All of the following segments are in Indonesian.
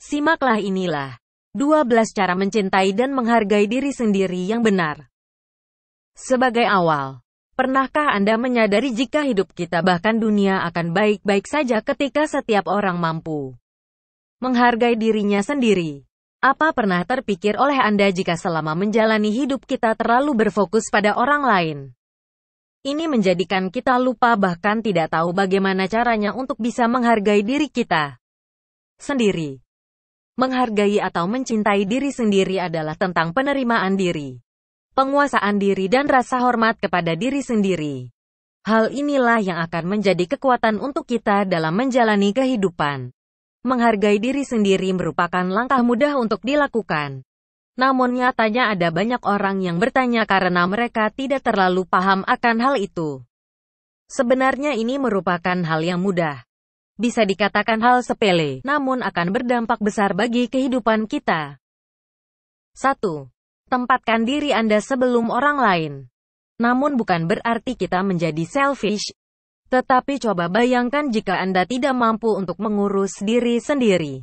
Simaklah inilah 12 cara mencintai dan menghargai diri sendiri yang benar. Sebagai awal, pernahkah Anda menyadari jika hidup kita bahkan dunia akan baik-baik saja ketika setiap orang mampu menghargai dirinya sendiri? Apa pernah terpikir oleh Anda jika selama menjalani hidup kita terlalu berfokus pada orang lain? Ini menjadikan kita lupa bahkan tidak tahu bagaimana caranya untuk bisa menghargai diri kita sendiri menghargai atau mencintai diri sendiri adalah tentang penerimaan diri, penguasaan diri dan rasa hormat kepada diri sendiri. Hal inilah yang akan menjadi kekuatan untuk kita dalam menjalani kehidupan. Menghargai diri sendiri merupakan langkah mudah untuk dilakukan. Namun nyatanya ada banyak orang yang bertanya karena mereka tidak terlalu paham akan hal itu. Sebenarnya ini merupakan hal yang mudah bisa dikatakan hal sepele, namun akan berdampak besar bagi kehidupan kita. 1. Tempatkan diri Anda sebelum orang lain. Namun bukan berarti kita menjadi selfish, tetapi coba bayangkan jika Anda tidak mampu untuk mengurus diri sendiri.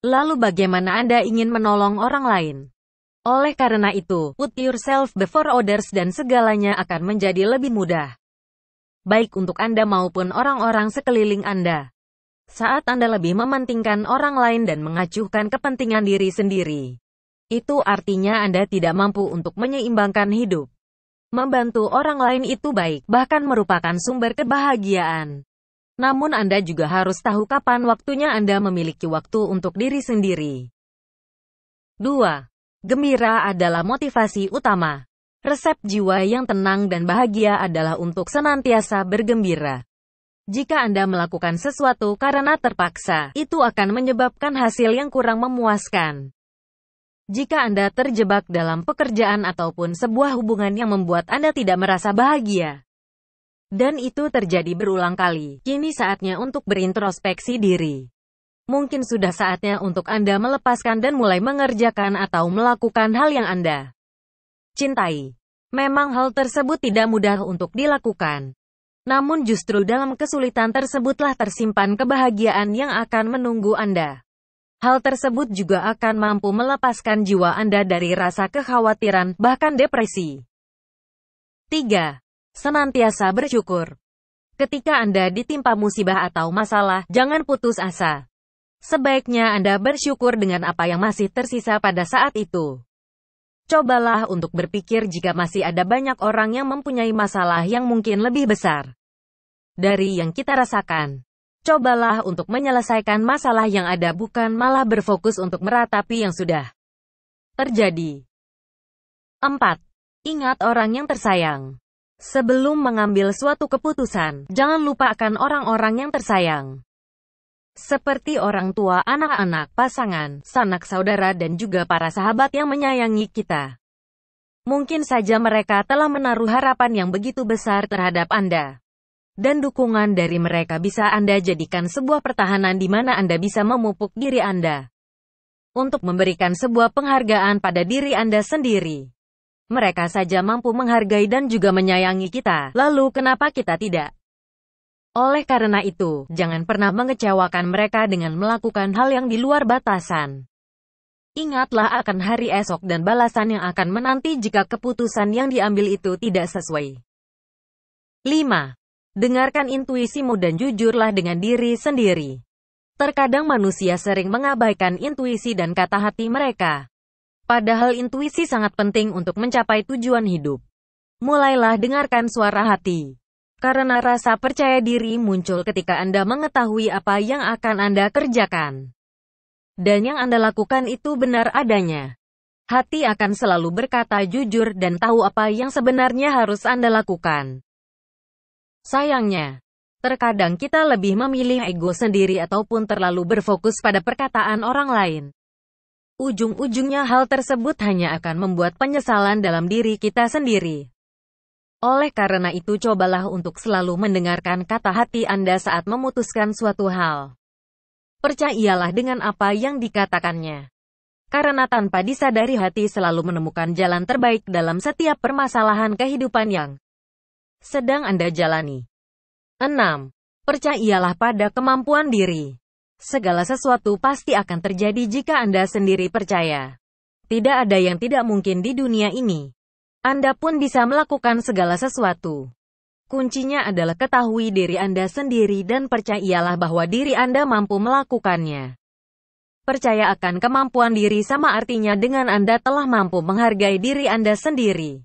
Lalu bagaimana Anda ingin menolong orang lain? Oleh karena itu, put yourself before others dan segalanya akan menjadi lebih mudah. Baik untuk Anda maupun orang-orang sekeliling Anda. Saat Anda lebih mementingkan orang lain dan mengacuhkan kepentingan diri sendiri, itu artinya Anda tidak mampu untuk menyeimbangkan hidup. Membantu orang lain itu baik, bahkan merupakan sumber kebahagiaan. Namun Anda juga harus tahu kapan waktunya Anda memiliki waktu untuk diri sendiri. 2. Gembira adalah motivasi utama. Resep jiwa yang tenang dan bahagia adalah untuk senantiasa bergembira. Jika Anda melakukan sesuatu karena terpaksa, itu akan menyebabkan hasil yang kurang memuaskan. Jika Anda terjebak dalam pekerjaan ataupun sebuah hubungan yang membuat Anda tidak merasa bahagia, dan itu terjadi berulang kali, kini saatnya untuk berintrospeksi diri. Mungkin sudah saatnya untuk Anda melepaskan dan mulai mengerjakan atau melakukan hal yang Anda cintai. Memang hal tersebut tidak mudah untuk dilakukan. Namun justru dalam kesulitan tersebutlah tersimpan kebahagiaan yang akan menunggu Anda. Hal tersebut juga akan mampu melepaskan jiwa Anda dari rasa kekhawatiran, bahkan depresi. 3. Senantiasa bersyukur. Ketika Anda ditimpa musibah atau masalah, jangan putus asa. Sebaiknya Anda bersyukur dengan apa yang masih tersisa pada saat itu. Cobalah untuk berpikir jika masih ada banyak orang yang mempunyai masalah yang mungkin lebih besar dari yang kita rasakan. Cobalah untuk menyelesaikan masalah yang ada bukan malah berfokus untuk meratapi yang sudah terjadi. 4. Ingat orang yang tersayang. Sebelum mengambil suatu keputusan, jangan lupakan orang-orang yang tersayang seperti orang tua, anak-anak, pasangan, sanak saudara dan juga para sahabat yang menyayangi kita. Mungkin saja mereka telah menaruh harapan yang begitu besar terhadap Anda. Dan dukungan dari mereka bisa Anda jadikan sebuah pertahanan di mana Anda bisa memupuk diri Anda. Untuk memberikan sebuah penghargaan pada diri Anda sendiri. Mereka saja mampu menghargai dan juga menyayangi kita. Lalu kenapa kita tidak? Oleh karena itu, jangan pernah mengecewakan mereka dengan melakukan hal yang di luar batasan. Ingatlah akan hari esok dan balasan yang akan menanti jika keputusan yang diambil itu tidak sesuai. 5. Dengarkan intuisimu dan jujurlah dengan diri sendiri. Terkadang manusia sering mengabaikan intuisi dan kata hati mereka. Padahal intuisi sangat penting untuk mencapai tujuan hidup. Mulailah dengarkan suara hati. Karena rasa percaya diri muncul ketika Anda mengetahui apa yang akan Anda kerjakan. Dan yang Anda lakukan itu benar adanya. Hati akan selalu berkata jujur dan tahu apa yang sebenarnya harus Anda lakukan. Sayangnya, terkadang kita lebih memilih ego sendiri ataupun terlalu berfokus pada perkataan orang lain. Ujung-ujungnya hal tersebut hanya akan membuat penyesalan dalam diri kita sendiri. Oleh karena itu cobalah untuk selalu mendengarkan kata hati Anda saat memutuskan suatu hal. Percayalah dengan apa yang dikatakannya. Karena tanpa disadari hati selalu menemukan jalan terbaik dalam setiap permasalahan kehidupan yang sedang Anda jalani. 6. Percayalah pada kemampuan diri. Segala sesuatu pasti akan terjadi jika Anda sendiri percaya. Tidak ada yang tidak mungkin di dunia ini. Anda pun bisa melakukan segala sesuatu. Kuncinya adalah ketahui diri Anda sendiri dan percayalah bahwa diri Anda mampu melakukannya. Percaya akan kemampuan diri sama artinya dengan Anda telah mampu menghargai diri Anda sendiri.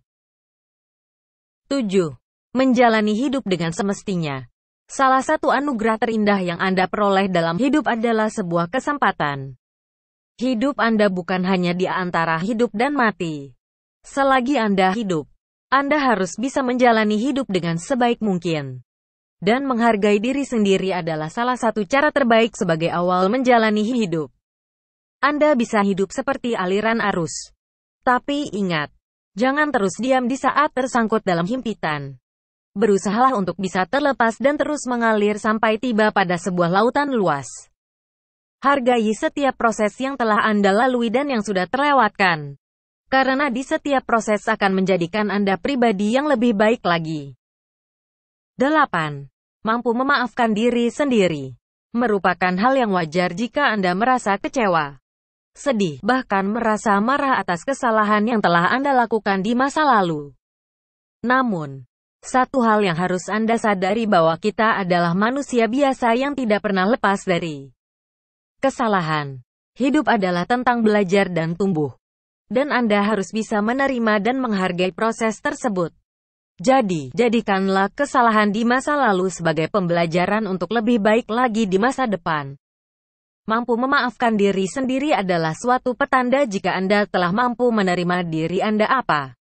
7. Menjalani hidup dengan semestinya. Salah satu anugerah terindah yang Anda peroleh dalam hidup adalah sebuah kesempatan. Hidup Anda bukan hanya di antara hidup dan mati Selagi Anda hidup, Anda harus bisa menjalani hidup dengan sebaik mungkin. Dan menghargai diri sendiri adalah salah satu cara terbaik sebagai awal menjalani hidup. Anda bisa hidup seperti aliran arus. Tapi ingat, jangan terus diam di saat tersangkut dalam himpitan. Berusahalah untuk bisa terlepas dan terus mengalir sampai tiba pada sebuah lautan luas. Hargai setiap proses yang telah Anda lalui dan yang sudah terlewatkan. Karena di setiap proses akan menjadikan Anda pribadi yang lebih baik lagi. 8. Mampu memaafkan diri sendiri. Merupakan hal yang wajar jika Anda merasa kecewa, sedih, bahkan merasa marah atas kesalahan yang telah Anda lakukan di masa lalu. Namun, satu hal yang harus Anda sadari bahwa kita adalah manusia biasa yang tidak pernah lepas dari kesalahan. Hidup adalah tentang belajar dan tumbuh. Dan Anda harus bisa menerima dan menghargai proses tersebut. Jadi, jadikanlah kesalahan di masa lalu sebagai pembelajaran untuk lebih baik lagi di masa depan. Mampu memaafkan diri sendiri adalah suatu petanda jika Anda telah mampu menerima diri Anda apa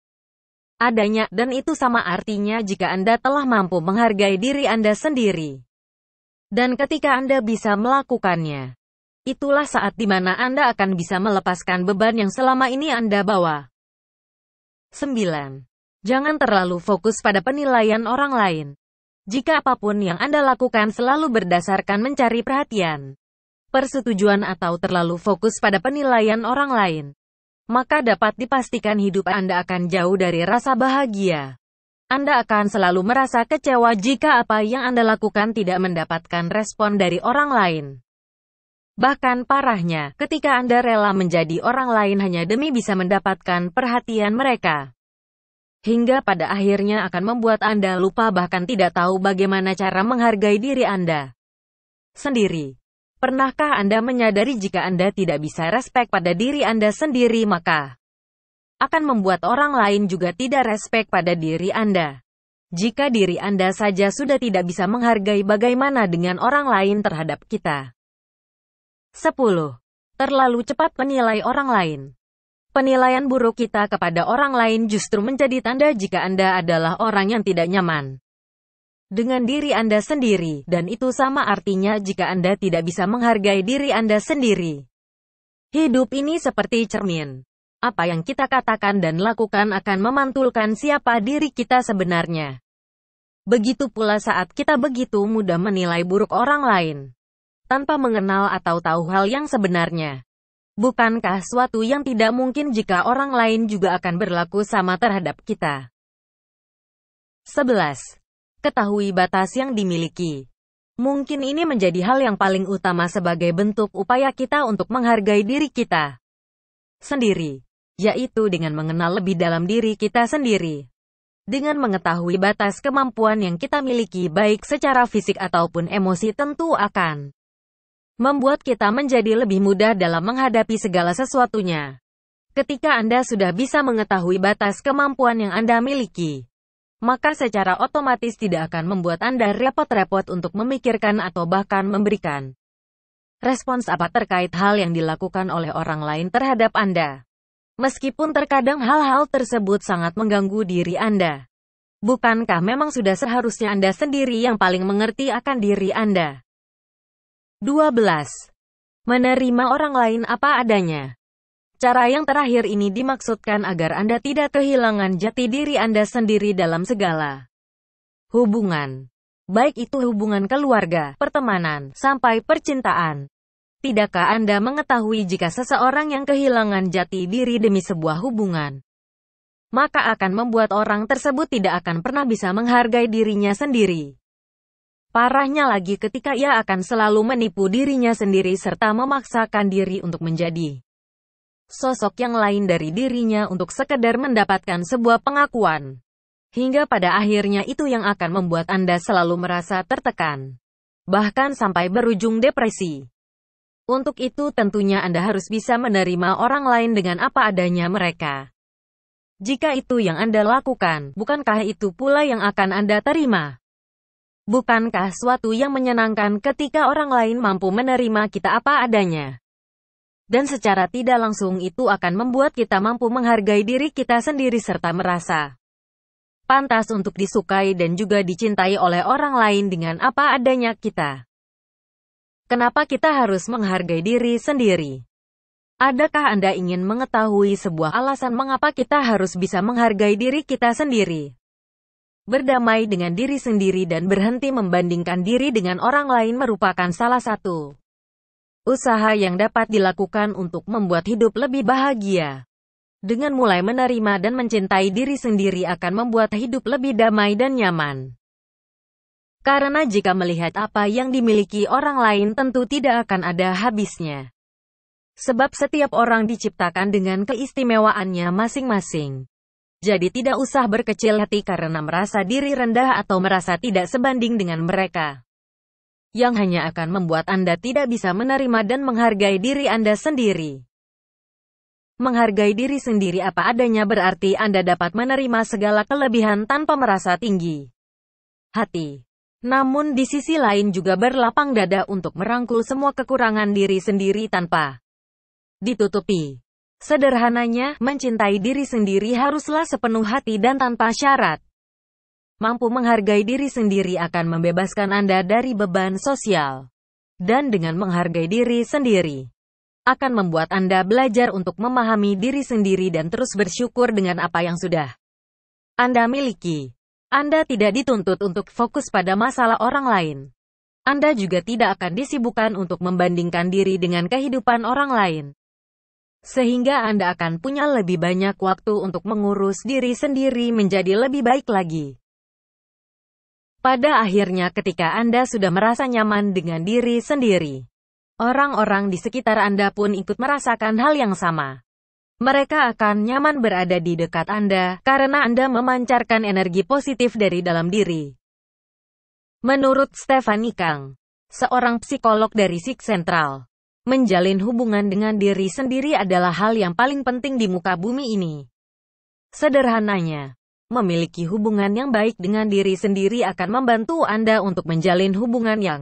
adanya, dan itu sama artinya jika Anda telah mampu menghargai diri Anda sendiri. Dan ketika Anda bisa melakukannya, Itulah saat di mana Anda akan bisa melepaskan beban yang selama ini Anda bawa. 9. Jangan terlalu fokus pada penilaian orang lain. Jika apapun yang Anda lakukan selalu berdasarkan mencari perhatian, persetujuan atau terlalu fokus pada penilaian orang lain, maka dapat dipastikan hidup Anda akan jauh dari rasa bahagia. Anda akan selalu merasa kecewa jika apa yang Anda lakukan tidak mendapatkan respon dari orang lain. Bahkan parahnya, ketika Anda rela menjadi orang lain hanya demi bisa mendapatkan perhatian mereka. Hingga pada akhirnya akan membuat Anda lupa bahkan tidak tahu bagaimana cara menghargai diri Anda sendiri. Pernahkah Anda menyadari jika Anda tidak bisa respek pada diri Anda sendiri maka akan membuat orang lain juga tidak respek pada diri Anda. Jika diri Anda saja sudah tidak bisa menghargai bagaimana dengan orang lain terhadap kita. 10. Terlalu cepat menilai orang lain. Penilaian buruk kita kepada orang lain justru menjadi tanda jika Anda adalah orang yang tidak nyaman dengan diri Anda sendiri, dan itu sama artinya jika Anda tidak bisa menghargai diri Anda sendiri. Hidup ini seperti cermin. Apa yang kita katakan dan lakukan akan memantulkan siapa diri kita sebenarnya. Begitu pula saat kita begitu mudah menilai buruk orang lain tanpa mengenal atau tahu hal yang sebenarnya. Bukankah suatu yang tidak mungkin jika orang lain juga akan berlaku sama terhadap kita? 11. Ketahui batas yang dimiliki. Mungkin ini menjadi hal yang paling utama sebagai bentuk upaya kita untuk menghargai diri kita sendiri, yaitu dengan mengenal lebih dalam diri kita sendiri. Dengan mengetahui batas kemampuan yang kita miliki baik secara fisik ataupun emosi tentu akan membuat kita menjadi lebih mudah dalam menghadapi segala sesuatunya. Ketika Anda sudah bisa mengetahui batas kemampuan yang Anda miliki, maka secara otomatis tidak akan membuat Anda repot-repot untuk memikirkan atau bahkan memberikan respons apa terkait hal yang dilakukan oleh orang lain terhadap Anda. Meskipun terkadang hal-hal tersebut sangat mengganggu diri Anda. Bukankah memang sudah seharusnya Anda sendiri yang paling mengerti akan diri Anda? 12. Menerima orang lain apa adanya. Cara yang terakhir ini dimaksudkan agar Anda tidak kehilangan jati diri Anda sendiri dalam segala hubungan. Baik itu hubungan keluarga, pertemanan, sampai percintaan. Tidakkah Anda mengetahui jika seseorang yang kehilangan jati diri demi sebuah hubungan, maka akan membuat orang tersebut tidak akan pernah bisa menghargai dirinya sendiri. Parahnya lagi ketika ia akan selalu menipu dirinya sendiri serta memaksakan diri untuk menjadi sosok yang lain dari dirinya untuk sekedar mendapatkan sebuah pengakuan. Hingga pada akhirnya itu yang akan membuat Anda selalu merasa tertekan. Bahkan sampai berujung depresi. Untuk itu tentunya Anda harus bisa menerima orang lain dengan apa adanya mereka. Jika itu yang Anda lakukan, bukankah itu pula yang akan Anda terima? Bukankah suatu yang menyenangkan ketika orang lain mampu menerima kita apa adanya? Dan secara tidak langsung itu akan membuat kita mampu menghargai diri kita sendiri serta merasa pantas untuk disukai dan juga dicintai oleh orang lain dengan apa adanya kita. Kenapa kita harus menghargai diri sendiri? Adakah Anda ingin mengetahui sebuah alasan mengapa kita harus bisa menghargai diri kita sendiri? Berdamai dengan diri sendiri dan berhenti membandingkan diri dengan orang lain merupakan salah satu usaha yang dapat dilakukan untuk membuat hidup lebih bahagia. Dengan mulai menerima dan mencintai diri sendiri akan membuat hidup lebih damai dan nyaman. Karena jika melihat apa yang dimiliki orang lain tentu tidak akan ada habisnya. Sebab setiap orang diciptakan dengan keistimewaannya masing-masing. Jadi tidak usah berkecil hati karena merasa diri rendah atau merasa tidak sebanding dengan mereka. Yang hanya akan membuat Anda tidak bisa menerima dan menghargai diri Anda sendiri. Menghargai diri sendiri apa adanya berarti Anda dapat menerima segala kelebihan tanpa merasa tinggi. Hati. Namun di sisi lain juga berlapang dada untuk merangkul semua kekurangan diri sendiri tanpa ditutupi. Sederhananya, mencintai diri sendiri haruslah sepenuh hati dan tanpa syarat. Mampu menghargai diri sendiri akan membebaskan Anda dari beban sosial. Dan dengan menghargai diri sendiri, akan membuat Anda belajar untuk memahami diri sendiri dan terus bersyukur dengan apa yang sudah Anda miliki. Anda tidak dituntut untuk fokus pada masalah orang lain. Anda juga tidak akan disibukkan untuk membandingkan diri dengan kehidupan orang lain sehingga Anda akan punya lebih banyak waktu untuk mengurus diri sendiri menjadi lebih baik lagi. Pada akhirnya ketika Anda sudah merasa nyaman dengan diri sendiri, orang-orang di sekitar Anda pun ikut merasakan hal yang sama. Mereka akan nyaman berada di dekat Anda karena Anda memancarkan energi positif dari dalam diri. Menurut Stephanie Kang, seorang psikolog dari Sik Central, Menjalin hubungan dengan diri sendiri adalah hal yang paling penting di muka bumi ini. Sederhananya, memiliki hubungan yang baik dengan diri sendiri akan membantu Anda untuk menjalin hubungan yang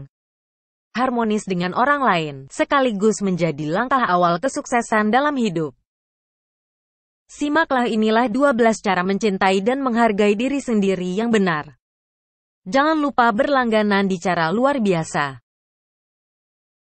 harmonis dengan orang lain, sekaligus menjadi langkah awal kesuksesan dalam hidup. Simaklah inilah 12 cara mencintai dan menghargai diri sendiri yang benar. Jangan lupa berlangganan di cara luar biasa.